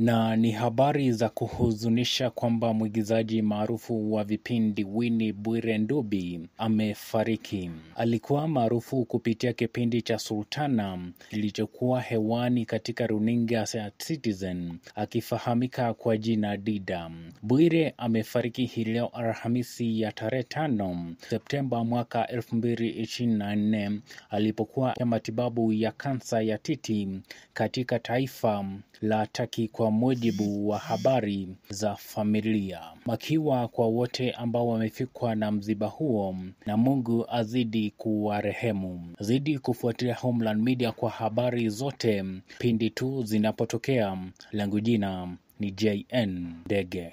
Na ni habari za kuhuzunisha kwamba mwigizaji maarufu wa vipindi wini Bwire Ndubi amefariki. Alikuwa maarufu kupitia kipindi cha Sultana kilichokuwa hewani katika runinga ya Citizen, akifahamika kwa jina Dida. Bwire amefariki hii leo Alhamisi ya tarehe tano Septemba mwaka 2024 alipokuwa ya matibabu ya kansa ya titi katika taifa la Taki, kwa mujibu wa habari za familia. Makiwa kwa wote ambao wamefikwa na mziba huo, na Mungu azidi kuwarehemu. Zidi kufuatilia Homeland Media kwa habari zote pindi tu zinapotokea. Langu jina ni JN Ndege.